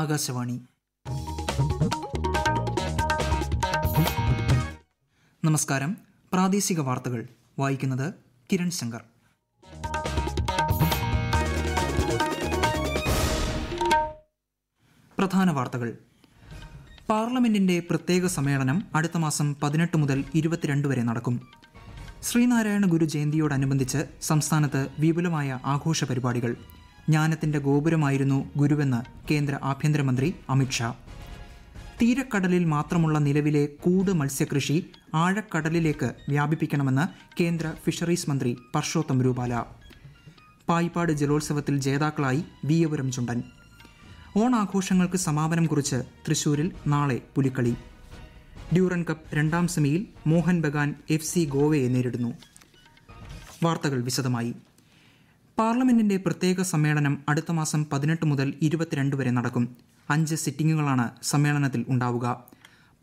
ആകാശവാണി നമസ്കാരം പ്രാദേശിക വാർത്തകൾ വായിക്കുന്നത് കിരൺ ശങ്കർ പ്രധാന വാർത്തകൾ പാർലമെന്റിന്റെ പ്രത്യേക സമ്മേളനം അടുത്ത മാസം പതിനെട്ട് മുതൽ ഇരുപത്തിരണ്ട് വരെ നടക്കും ശ്രീനാരായണ ഗുരു ജയന്തിയോടനുബന്ധിച്ച് സംസ്ഥാനത്ത് വിപുലമായ ആഘോഷ പരിപാടികൾ ജ്ഞാനത്തിന്റെ ഗോപുരമായിരുന്നു ഗുരുവെന്ന് കേന്ദ്ര ആഭ്യന്തരമന്ത്രി അമിത്ഷാ തീരക്കടലിൽ മാത്രമുള്ള നിലവിലെ കൂട് മത്സ്യകൃഷി ആഴക്കടലിലേക്ക് വ്യാപിപ്പിക്കണമെന്ന് കേന്ദ്ര ഫിഷറീസ് മന്ത്രി പർഷോത്തം രൂപാല പായിപ്പാട് ജലോത്സവത്തിൽ ജേതാക്കളായി വീയപുരം ചുണ്ടൻ ഓണാഘോഷങ്ങൾക്ക് സമാപനം കുറിച്ച് തൃശൂരിൽ നാളെ പുലിക്കളി ഡ്യൂറൻ കപ്പ് രണ്ടാം സെമിയിൽ മോഹൻ ബഗാൻ എഫ് സി ഗോവയെ നേരിടുന്നു വാർത്തകൾ വിശദമായി പാർലമെന്റിന്റെ പ്രത്യേക സമ്മേളനം അടുത്ത മാസം പതിനെട്ട് മുതൽ ഇരുപത്തിരണ്ട് വരെ നടക്കും അഞ്ച് സിറ്റിംഗുകളാണ് സമ്മേളനത്തിൽ ഉണ്ടാവുക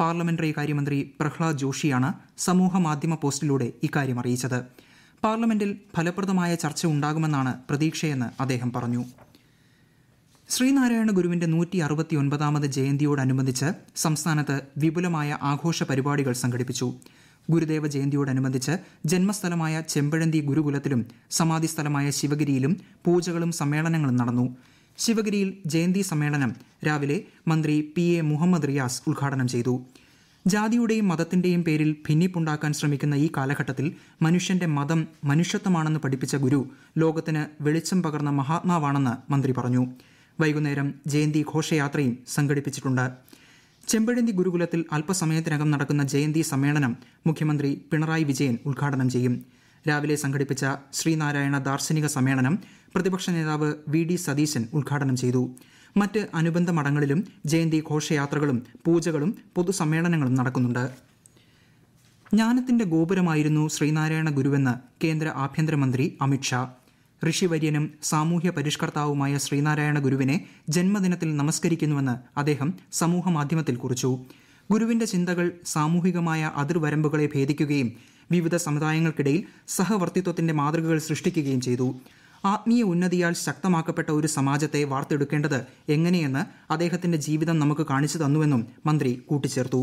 പാർലമെന്ററി കാര്യമന്ത്രി പ്രഹ്ലാദ് ജോഷിയാണ് സമൂഹ മാധ്യമ പോസ്റ്റിലൂടെ ഇക്കാര്യം അറിയിച്ചത് പാർലമെന്റിൽ ഫലപ്രദമായ ചർച്ച ഉണ്ടാകുമെന്നാണ് പ്രതീക്ഷയെന്ന് അദ്ദേഹം പറഞ്ഞു ശ്രീനാരായണ ഗുരുവിന്റെ നൂറ്റി അറുപത്തിയൊൻപതാമത് ജയന്തിയോടനുബന്ധിച്ച് സംസ്ഥാനത്ത് വിപുലമായ ആഘോഷ പരിപാടികൾ സംഘടിപ്പിച്ചു ഗുരുദേവ ജയന്തിയോടനുബന്ധിച്ച് ജന്മസ്ഥലമായ ചെമ്പഴന്തി ഗുരുകുലത്തിലും സമാധി സ്ഥലമായ ശിവഗിരിയിലും പൂജകളും സമ്മേളനങ്ങളും നടന്നു ശിവഗിരിയിൽ ജയന്തി സമ്മേളനം രാവിലെ മന്ത്രി പി എ മുഹമ്മദ് റിയാസ് ഉദ്ഘാടനം ചെയ്തു ജാതിയുടെയും മതത്തിന്റെയും പേരിൽ ഭിന്നിപ്പുണ്ടാക്കാൻ ശ്രമിക്കുന്ന ഈ കാലഘട്ടത്തിൽ മനുഷ്യന്റെ മതം മനുഷ്യത്വമാണെന്ന് പഠിപ്പിച്ച ഗുരു ലോകത്തിന് വെളിച്ചം പകർന്ന മഹാത്മാവാണെന്ന് മന്ത്രി പറഞ്ഞു വൈകുന്നേരം ജയന്തി ഘോഷയാത്രയും സംഘടിപ്പിച്ചിട്ടുണ്ട് ചെമ്പഴന്തി ഗുരുകുലത്തിൽ അല്പസമയത്തിനകം നടക്കുന്ന ജയന്തി സമ്മേളനം മുഖ്യമന്ത്രി പിണറായി വിജയൻ ഉദ്ഘാടനം ചെയ്യും രാവിലെ സംഘടിപ്പിച്ച ശ്രീനാരായണ ദാർശനിക സമ്മേളനം പ്രതിപക്ഷ നേതാവ് വി ഡി സതീശൻ ഉദ്ഘാടനം ചെയ്തു മറ്റ് അനുബന്ധ മഠങ്ങളിലും ജയന്തി ഘോഷയാത്രകളും പൂജകളും പൊതുസമ്മേളനങ്ങളും നടക്കുന്നുണ്ട് ജ്ഞാനത്തിന്റെ ഗോപുരമായിരുന്നു ശ്രീനാരായണ ഗുരുവെന്ന് കേന്ദ്ര ആഭ്യന്തരമന്ത്രി അമിത്ഷാ ഋഷിവര്യനും സാമൂഹ്യ പരിഷ്കർത്താവുമായ ശ്രീനാരായണ ഗുരുവിനെ ജന്മദിനത്തിൽ നമസ്കരിക്കുന്നുവെന്ന് അദ്ദേഹം സമൂഹമാധ്യമത്തിൽ കുറിച്ചു ഗുരുവിന്റെ ചിന്തകൾ സാമൂഹികമായ അതിർവരമ്പുകളെ ഭേദിക്കുകയും വിവിധ സമുദായങ്ങൾക്കിടയിൽ സഹവർത്തിത്വത്തിന്റെ മാതൃകകൾ സൃഷ്ടിക്കുകയും ചെയ്തു ആത്മീയ ഉന്നതിയാൽ ശക്തമാക്കപ്പെട്ട ഒരു സമാജത്തെ വാർത്തെടുക്കേണ്ടത് എങ്ങനെയെന്ന് അദ്ദേഹത്തിന്റെ ജീവിതം നമുക്ക് കാണിച്ചു തന്നുവെന്നും മന്ത്രി കൂട്ടിച്ചേർത്തു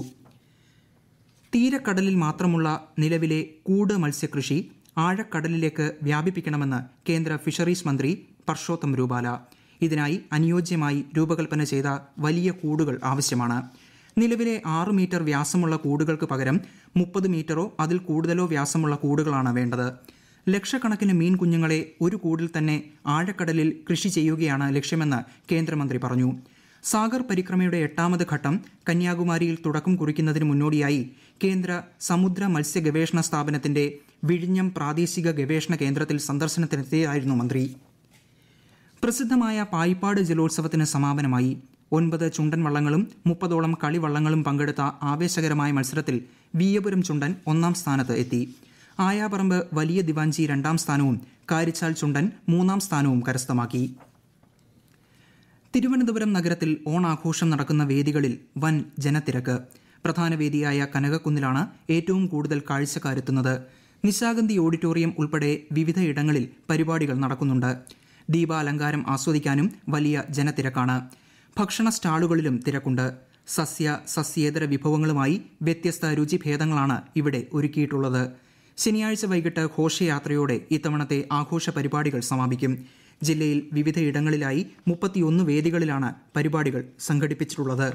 തീരക്കടലിൽ മാത്രമുള്ള നിലവിലെ കൂട് മത്സ്യകൃഷി ആഴക്കടലിലേക്ക് വ്യാപിപ്പിക്കണമെന്ന് കേന്ദ്ര ഫിഷറീസ് മന്ത്രി പർഷോത്തം രൂപാല ഇതിനായി അനുയോജ്യമായി രൂപകൽപ്പന ചെയ്ത വലിയ കൂടുകൾ ആവശ്യമാണ് നിലവിലെ ആറ് മീറ്റർ വ്യാസമുള്ള കൂടുകൾക്ക് പകരം മുപ്പത് മീറ്ററോ അതിൽ കൂടുതലോ വ്യാസമുള്ള കൂടുകളാണ് വേണ്ടത് ലക്ഷക്കണക്കിന് മീൻ കുഞ്ഞുങ്ങളെ ഒരു കൂടിൽ തന്നെ ആഴക്കടലിൽ കൃഷി ചെയ്യുകയാണ് ലക്ഷ്യമെന്ന് കേന്ദ്രമന്ത്രി പറഞ്ഞു സാഗർ പരിക്രമയുടെ എട്ടാമത് ഘട്ടം കന്യാകുമാരിയിൽ തുടക്കം കുറിക്കുന്നതിന് മുന്നോടിയായി കേന്ദ്ര സമുദ്ര മത്സ്യ ഗവേഷണ സ്ഥാപനത്തിന്റെ വിഴിഞ്ഞം പ്രാദേശിക ഗവേഷണ കേന്ദ്രത്തിൽ സന്ദർശനത്തിനെത്തിയായിരുന്നു മന്ത്രി പ്രസിദ്ധമായ പായിപ്പാട് ജലോത്സവത്തിന് സമാപനമായി ഒൻപത് ചുണ്ടൻ വള്ളങ്ങളും മുപ്പതോളം കളിവള്ളങ്ങളും പങ്കെടുത്ത ആവേശകരമായ മത്സരത്തിൽ വീയപുരം ചുണ്ടൻ ഒന്നാം സ്ഥാനത്ത് എത്തി ആയാപറമ്പ് വലിയ ദിവാഞ്ചി രണ്ടാം സ്ഥാനവും കാരിച്ചാൽ ചുണ്ടൻ മൂന്നാം സ്ഥാനവും കരസ്ഥമാക്കി തിരുവനന്തപുരം നഗരത്തിൽ ഓണാഘോഷം നടക്കുന്ന വേദികളിൽ വൻ ജനത്തിരക്ക് പ്രധാന വേദിയായ കനകക്കുന്നിലാണ് ഏറ്റവും കൂടുതൽ കാഴ്ചക്കാരെത്തുന്നത് നിശാഗന്ധി ഓഡിറ്റോറിയം ഉൾപ്പെടെ വിവിധയിടങ്ങളിൽ പരിപാടികൾ നടക്കുന്നുണ്ട് ദീപാലങ്കാരം ആസ്വദിക്കാനും വലിയ ജനത്തിരക്കാണ് ഭക്ഷണ സ്റ്റാളുകളിലും തിരക്കുണ്ട് സസ്യ സസ്യേതര വിഭവങ്ങളുമായി വ്യത്യസ്ത രുചിഭേദങ്ങളാണ് ഇവിടെ ഒരുക്കിയിട്ടുള്ളത് ശനിയാഴ്ച വൈകിട്ട് ഘോഷയാത്രയോടെ ഇത്തവണത്തെ ആഘോഷ പരിപാടികൾ സമാപിക്കും ജില്ലയിൽ വിവിധയിടങ്ങളിലായി മുപ്പത്തിയൊന്ന് വേദികളിലാണ് പരിപാടികൾ സംഘടിപ്പിച്ചിട്ടുള്ളത്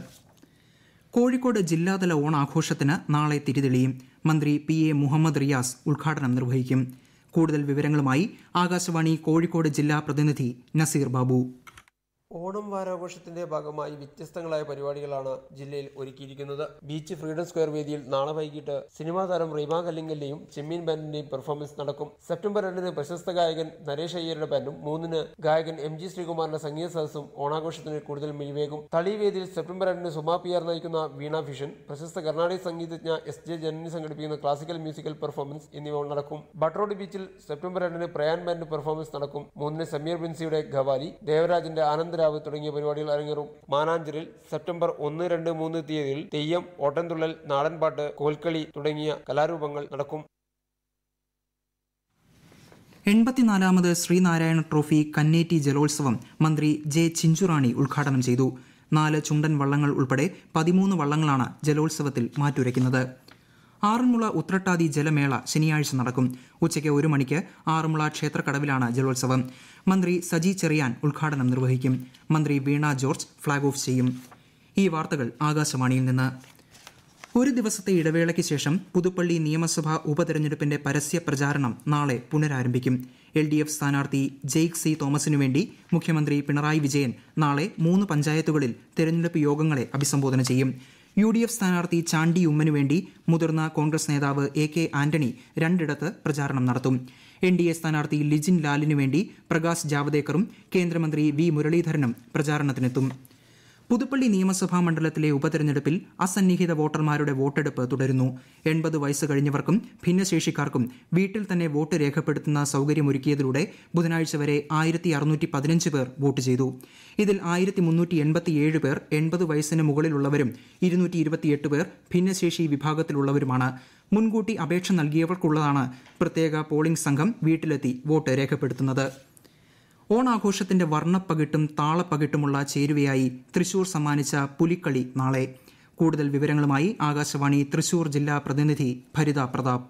കോഴിക്കോട് ജില്ലാതല ഓണാഘോഷത്തിന് നാളെ തിരിതെളിയും മന്ത്രി പി എ മുഹമ്മദ് റിയാസ് ഉദ്ഘാടനം നിർവഹിക്കും കൂടുതൽ വിവരങ്ങളുമായി ആകാശവാണി കോഴിക്കോട് ജില്ലാ പ്രതിനിധി നസീർ ബാബു ഓണം വാരാഘോഷത്തിന്റെ ഭാഗമായി വ്യത്യസ്തങ്ങളായ പരിപാടികളാണ് ജില്ലയിൽ ഒരുക്കിയിരിക്കുന്നത് ബീച്ച് ഫ്രീഡം സ്ക്വയർ വേദിയിൽ നാളെ വൈകിട്ട് സിനിമാ താരം റീമ കല്ലിങ്കലിന്റെയും ചെമ്മീൻ ബാൻഡിന്റെയും പെർഫോമൻസ് നടക്കും സെപ്റ്റംബർ രണ്ടിന് പ്രശസ്ത ഗായകൻ നരേഷ് അയ്യരുടെ ബാൻഡും മൂന്നിന് ഗായകൻ എം ജി ശ്രീകുമാറിന്റെ സംഗീത സദസ്സും ഓണാഘോഷത്തിന് കൂടുതൽ മിഴിവേകും തളി വേദിയിൽ സെപ്റ്റംബർ രണ്ടിന് സുമാ പി ആർ നയിക്കുന്ന വീണ ഫിഷൻ പ്രശസ്ത കർണാടക സംഗീതജ്ഞ എസ് ജെ ജനനി സംഘടിപ്പിക്കുന്ന ക്ലാസിക്കൽ മ്യൂസിക്കൽ പെർഫോമൻസ് എന്നിവ നടക്കും ബട്ടറോഡ് ബീച്ചിൽ സെപ്റ്റംബർ രണ്ടിന് പ്രയാൻ ബാൻഡ് പെർഫോമൻസ് നടക്കും മൂന്നിന് സമീർ ബിൻസിയുടെ ഖവാലി ദേവരാജിന്റെ ആനന്ദ രാജാവ് തുടങ്ങിയ പരിപാടികൾ അരങ്ങേറും മാനാഞ്ചിറിൽ സെപ്റ്റംബർ ഒന്ന് രണ്ട് മൂന്ന് തീയതിയിൽ തെയ്യം ഓട്ടംതുള്ളൽ നാടൻപാട്ട് കോൽക്കളി തുടങ്ങിയ കലാരൂപങ്ങൾ നടക്കും എൺപത്തിനാലാമത് ശ്രീനാരായണ ട്രോഫി കന്നേറ്റി ജലോത്സവം മന്ത്രി ജെ ചിഞ്ചുറാണി ഉദ്ഘാടനം ചെയ്തു നാല് ചുണ്ടൻ വള്ളങ്ങൾ ഉൾപ്പെടെ പതിമൂന്ന് വള്ളങ്ങളാണ് ജലോത്സവത്തിൽ മാറ്റുരയ്ക്കുന്നത് ആറന്മുള ഉത്രട്ടാതി ജലമേള ശനിയാഴ്ച നടക്കും ഉച്ചയ്ക്ക് ഒരു മണിക്ക് ആറന്മുള ക്ഷേത്രക്കടവിലാണ് ജലോത്സവം മന്ത്രി സജി ചെറിയാൻ ഉദ്ഘാടനം നിർവഹിക്കും മന്ത്രി വീണ ജോർജ് ഫ്ളാഗ് ഓഫ് ചെയ്യും ഈ വാർത്തകൾ ആകാശവാണിയിൽ നിന്ന് ഒരു ദിവസത്തെ ഇടവേളയ്ക്ക് ശേഷം പുതുപ്പള്ളി നിയമസഭാ ഉപതെരഞ്ഞെടുപ്പിന്റെ പരസ്യ പ്രചാരണം നാളെ പുനരാരംഭിക്കും എൽ ഡി എഫ് സ്ഥാനാർത്ഥി ജെയ്ക് സി തോമസിനു വേണ്ടി മുഖ്യമന്ത്രി പിണറായി വിജയൻ നാളെ മൂന്ന് പഞ്ചായത്തുകളിൽ തെരഞ്ഞെടുപ്പ് യോഗങ്ങളെ അഭിസംബോധന ചെയ്യും യു ഡി എഫ് സ്ഥാനാർത്ഥി ചാണ്ടി ഉമ്മനു വേണ്ടി മുതിർന്ന കോൺഗ്രസ് നേതാവ് എ കെ ആന്റണി രണ്ടിടത്ത് പ്രചാരണം നടത്തും എൻ ഡി എ സ്ഥാനാർത്ഥി ലിജിൻ ലാലിനു വേണ്ടി പ്രകാശ് ജാവദേക്കറും കേന്ദ്രമന്ത്രി വി മുരളീധരനും പ്രചാരണത്തിനെത്തും പുതുപ്പള്ളി നിയമസഭാ മണ്ഡലത്തിലെ ഉപതെരഞ്ഞെടുപ്പിൽ അസന്നിഹിത വോട്ടർമാരുടെ വോട്ടെടുപ്പ് തുടരുന്നു എൺപത് വയസ്സ് കഴിഞ്ഞവർക്കും ഭിന്നശേഷിക്കാർക്കും വീട്ടിൽ തന്നെ വോട്ട് രേഖപ്പെടുത്തുന്ന സൌകര്യമൊരുക്കിയതിലൂടെ ബുധനാഴ്ച വരെ ആയിരത്തി അറുന്നൂറ്റി പതിനഞ്ച് പേർ വോട്ട് ചെയ്തു ഇതിൽ ആയിരത്തി മുന്നൂറ്റി എൺപത്തിയേഴ് പേർ എൺപത് വയസ്സിന് മുകളിലുള്ളവരും ഇരുന്നൂറ്റി ഇരുപത്തിയെട്ട് പേർ ഭിന്നശേഷി വിഭാഗത്തിലുള്ളവരുമാണ് മുൻകൂട്ടി അപേക്ഷ നൽകിയവർക്കുള്ളതാണ് പ്രത്യേക പോളിംഗ് സംഘം വീട്ടിലെത്തി വോട്ട് രേഖപ്പെടുത്തുന്നത് ഓണാഘോഷത്തിന്റെ വർണ്ണപ്പകിട്ടും താളപ്പകിട്ടുമുള്ള ചേരുവയായി തൃശൂർ സമ്മാനിച്ച പുലിക്കളി നാളെ കൂടുതൽ വിവരങ്ങളുമായി ആകാശവാണി തൃശൂർ ജില്ലാ പ്രതിനിധി ഭരിത പ്രതാപ്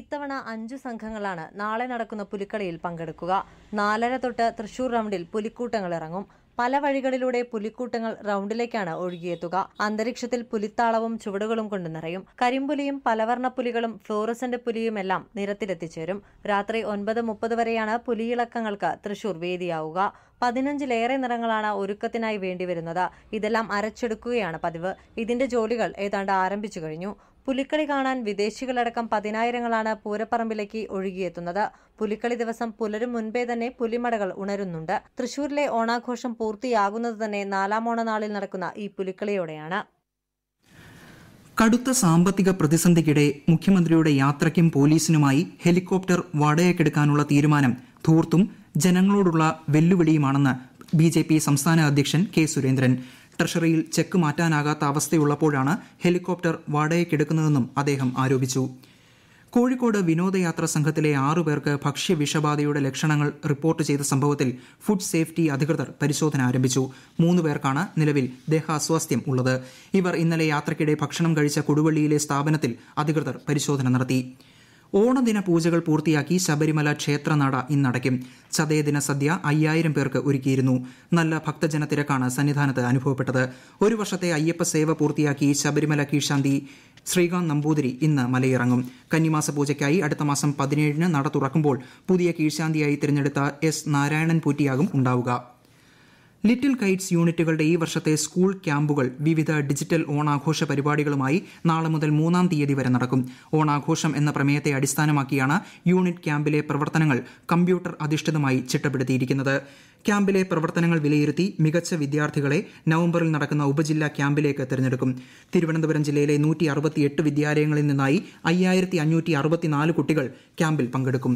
ഇത്തവണ അഞ്ചു സംഘങ്ങളാണ് നാളെ നടക്കുന്ന പുലിക്കളിയിൽ പങ്കെടുക്കുക നാലര തൊട്ട് തൃശൂർ റൗണ്ടിൽ പുലിക്കൂട്ടങ്ങൾ ഇറങ്ങും പല വഴികളിലൂടെ പുലിക്കൂട്ടങ്ങൾ റൌണ്ടിലേക്കാണ് ഒഴുകിയെത്തുക അന്തരീക്ഷത്തിൽ പുലിത്താളവും ചുവടുകളും കൊണ്ട് നിറയും കരിമ്പുലിയും പലവർണ്ണ പുലികളും ഫ്ലോറസന്റ് പുലിയുമെല്ലാം നിരത്തിലെത്തിച്ചേരും രാത്രി ഒൻപത് മുപ്പത് വരെയാണ് പുലിയിളക്കങ്ങൾക്ക് തൃശൂർ വേദിയാവുക പതിനഞ്ചിലേറെ നിറങ്ങളാണ് ഒരുക്കത്തിനായി വേണ്ടിവരുന്നത് ഇതെല്ലാം അരച്ചെടുക്കുകയാണ് പതിവ് ഇതിന്റെ ജോലികൾ ഏതാണ്ട് ആരംഭിച്ചു കഴിഞ്ഞു പുലിക്കളി കാണാൻ വിദേശികളടക്കം പതിനായിരങ്ങളാണ് പൂരപ്പറമ്പിലേക്ക് ഒഴുകിയെത്തുന്നത് പുലിക്കളി ദിവസം പുലരും മുൻപേ തന്നെ പുലിമടകൾ ഉണരുന്നുണ്ട് തൃശൂരിലെ ഓണാഘോഷം പൂർത്തിയാകുന്നത് തന്നെ നാലാം ഓണനാളിൽ നടക്കുന്ന ഈ പുലിക്കളിയോടെയാണ് കടുത്ത സാമ്പത്തിക പ്രതിസന്ധിക്കിടെ മുഖ്യമന്ത്രിയുടെ യാത്രയ്ക്കും പോലീസിനുമായി ഹെലികോപ്റ്റർ വാടകയ്ക്കെടുക്കാനുള്ള തീരുമാനം ധൂർത്തും ജനങ്ങളോടുള്ള വെല്ലുവിളിയുമാണെന്ന് ബി ജെ പി സംസ്ഥാന അധ്യക്ഷൻ കെ സുരേന്ദ്രൻ ട്രഷറിയിൽ ചെക്ക് മാറ്റാനാകാത്ത അവസ്ഥയുള്ളപ്പോഴാണ് ഹെലികോപ്റ്റർ വാടകയ്ക്കെടുക്കുന്നതെന്നും അദ്ദേഹം ആരോപിച്ചു കോഴിക്കോട് വിനോദയാത്ര സംഘത്തിലെ ആറു പേർക്ക് ഭക്ഷ്യ വിഷബാധയുടെ ലക്ഷണങ്ങൾ റിപ്പോർട്ട് ചെയ്ത സംഭവത്തിൽ ഫുഡ് സേഫ്റ്റി അധികൃതർ പരിശോധന ആരംഭിച്ചു മൂന്ന് പേർക്കാണ് നിലവിൽ ദേഹാസ്വാസ്ഥ്യം ഉള്ളത് ഇവർ ഇന്നലെ യാത്രയ്ക്കിടെ ഭക്ഷണം കഴിച്ച കൊടുവള്ളിയിലെ സ്ഥാപനത്തിൽ അധികൃതർ പരിശോധന നടത്തി ഓണദിന പൂജകൾ പൂർത്തിയാക്കി ശബരിമല ക്ഷേത്രനട ഇന്നടയ്ക്കും ചതയദിന സദ്യ അയ്യായിരം പേർക്ക് ഒരുക്കിയിരുന്നു നല്ല ഭക്തജന തിരക്കാണ് സന്നിധാനത്ത് അനുഭവപ്പെട്ടത് ഒരു വർഷത്തെ അയ്യപ്പ സേവ പൂർത്തിയാക്കി ശബരിമല കീഴ്ശാന്തി ശ്രീകാന്ത് നമ്പൂതിരി ഇന്ന് മലയിറങ്ങും കന്നിമാസ പൂജയ്ക്കായി അടുത്ത മാസം പതിനേഴിന് നട തുറക്കുമ്പോൾ പുതിയ കീഴ്ശാന്തിയായി തിരഞ്ഞെടുത്ത എസ് നാരായണൻ പൂറ്റിയാകും ഉണ്ടാവുക ലിറ്റിൽ കൈറ്റ്സ് യൂണിറ്റുകളുടെ ഈ വർഷത്തെ സ്കൂൾ ക്യാമ്പുകൾ വിവിധ ഡിജിറ്റൽ ഓണാഘോഷ പരിപാടികളുമായി നാളെ മുതൽ മൂന്നാം തീയതി വരെ നടക്കും ഓണാഘോഷം എന്ന പ്രമേയത്തെ അടിസ്ഥാനമാക്കിയാണ് യൂണിറ്റ് ക്യാമ്പിലെ പ്രവർത്തനങ്ങൾ കമ്പ്യൂട്ടർ അധിഷ്ഠിതമായി ചിട്ടപ്പെടുത്തിയിരിക്കുന്നത് ക്യാമ്പിലെ പ്രവർത്തനങ്ങൾ വിലയിരുത്തി മികച്ച വിദ്യാർത്ഥികളെ നവംബറിൽ നടക്കുന്ന ഉപജില്ലാ ക്യാമ്പിലേക്ക് തിരഞ്ഞെടുക്കും തിരുവനന്തപുരം ജില്ലയിലെ നൂറ്റി അറുപത്തിയെട്ട് വിദ്യാലയങ്ങളിൽ നിന്നായി അയ്യായിരത്തി അഞ്ഞൂറ്റി അറുപത്തിനാല് കുട്ടികൾ ക്യാമ്പിൽ പങ്കെടുക്കും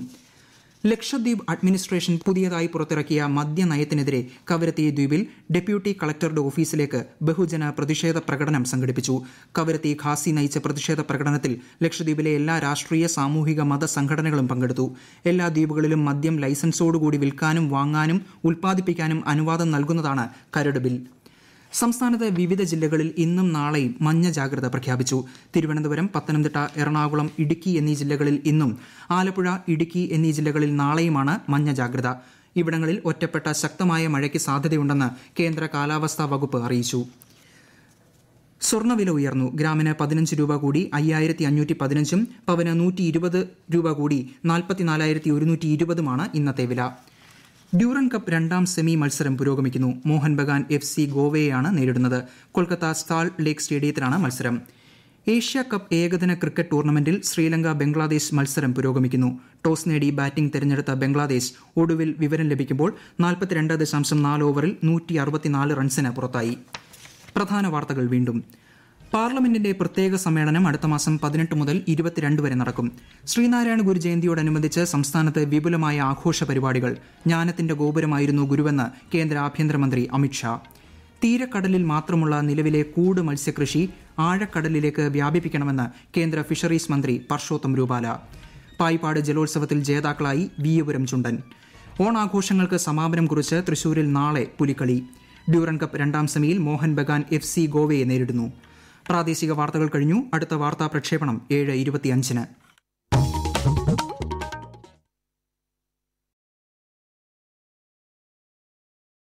ലക്ഷദ്വീപ് അഡ്മിനിസ്ട്രേഷൻ പുതിയതായി പുറത്തിറക്കിയ മദ്യനയത്തിനെതിരെ കവരത്തി ദ്വീപിൽ ഡെപ്യൂട്ടി കളക്ടറുടെ ഓഫീസിലേക്ക് ബഹുജന പ്രതിഷേധ പ്രകടനം സംഘടിപ്പിച്ചു കവരത്തി ഖാസി നയിച്ച പ്രതിഷേധ പ്രകടനത്തിൽ ലക്ഷദ്വീപിലെ എല്ലാ രാഷ്ട്രീയ സാമൂഹിക മത സംഘടനകളും പങ്കെടുത്തു എല്ലാ ദ്വീപുകളിലും മദ്യം ലൈസൻസോടുകൂടി വിൽക്കാനും വാങ്ങാനും ഉൽപ്പാദിപ്പിക്കാനും അനുവാദം നൽകുന്നതാണ് കരട് ബിൽ സംസ്ഥാനത്ത് വിവിധ ജില്ലകളിൽ ഇന്നും നാളെയും മഞ്ഞ ജാഗ്രത പ്രഖ്യാപിച്ചു തിരുവനന്തപുരം പത്തനംതിട്ട എറണാകുളം ഇടുക്കി എന്നീ ജില്ലകളിൽ ഇന്നും ആലപ്പുഴ ഇടുക്കി എന്നീ ജില്ലകളിൽ നാളെയുമാണ് മഞ്ഞ ജാഗ്രത ഇവിടങ്ങളിൽ ഒറ്റപ്പെട്ട ശക്തമായ മഴയ്ക്ക് സാധ്യതയുണ്ടെന്ന് കേന്ദ്ര കാലാവസ്ഥാ വകുപ്പ് അറിയിച്ചു സ്വർണ്ണവില ഉയർന്നു ഗ്രാമിന് പതിനഞ്ച് രൂപ കൂടി അയ്യായിരത്തി അഞ്ഞൂറ്റി പതിനഞ്ചും പവന് നൂറ്റി ഇരുപത് രൂപ കൂടി നാൽപ്പത്തിനാലായിരത്തി ഒരുന്നൂറ്റി ഇരുപതുമാണ് ഇന്നത്തെ വില ഡ്യൂറൻ കപ്പ് രണ്ടാം സെമി മത്സരം പുരോഗമിക്കുന്നു മോഹൻ ബഗാൻ എഫ് സി ഗോവയെയാണ് നേരിടുന്നത് കൊൽക്കത്ത സ്റ്റാൾ ലേക്ക് സ്റ്റേഡിയത്തിലാണ് മത്സരം ഏഷ്യ കപ്പ് ഏകദിന ക്രിക്കറ്റ് ടൂർണമെന്റിൽ ശ്രീലങ്ക ബംഗ്ലാദേശ് മത്സരം പുരോഗമിക്കുന്നു ടോസ് നേടി ബാറ്റിംഗ് തെരഞ്ഞെടുത്ത ബംഗ്ലാദേശ് ഒടുവിൽ വിവരം ലഭിക്കുമ്പോൾ നാൽപ്പത്തിരണ്ട് ദശാംശം നാല് ഓവറിൽ നൂറ്റി അറുപത്തിനാല് റൺസിന് പുറത്തായി പ്രധാന വാർത്തകൾ വീണ്ടും പാർലമെന്റിന്റെ പ്രത്യേക സമ്മേളനം അടുത്ത മാസം പതിനെട്ട് മുതൽ ഇരുപത്തിരണ്ട് വരെ നടക്കും ശ്രീനാരായണ ഗുരു ജയന്തിയോടനുബന്ധിച്ച് സംസ്ഥാനത്ത് വിപുലമായ ആഘോഷ പരിപാടികൾ ജ്ഞാനത്തിന്റെ ഗോപുരമായിരുന്നു ഗുരുവെന്ന് കേന്ദ്ര ആഭ്യന്തരമന്ത്രി അമിത്ഷാ തീരക്കടലിൽ മാത്രമുള്ള നിലവിലെ കൂട് മത്സ്യകൃഷി ആഴക്കടലിലേക്ക് വ്യാപിപ്പിക്കണമെന്ന് കേന്ദ്ര ഫിഷറീസ് മന്ത്രി പർഷോത്തം രൂപാല പായ്പാട് ജലോത്സവത്തിൽ ജേതാക്കളായി വീയപുരം ചുണ്ടൻ ഓണാഘോഷങ്ങൾക്ക് സമാപനം കുറിച്ച് തൃശൂരിൽ നാളെ പുലിക്കളി ഡ്യൂറൻ കപ്പ് രണ്ടാം സെമിയിൽ മോഹൻ ബഗാൻ എഫ് സി ഗോവയെ നേരിടുന്നു പ്രാദേശിക വാർത്തകൾ കഴിഞ്ഞു അടുത്ത വാർത്താ പ്രക്ഷേപണം ഏഴ് ഇരുപത്തിയഞ്ചിന്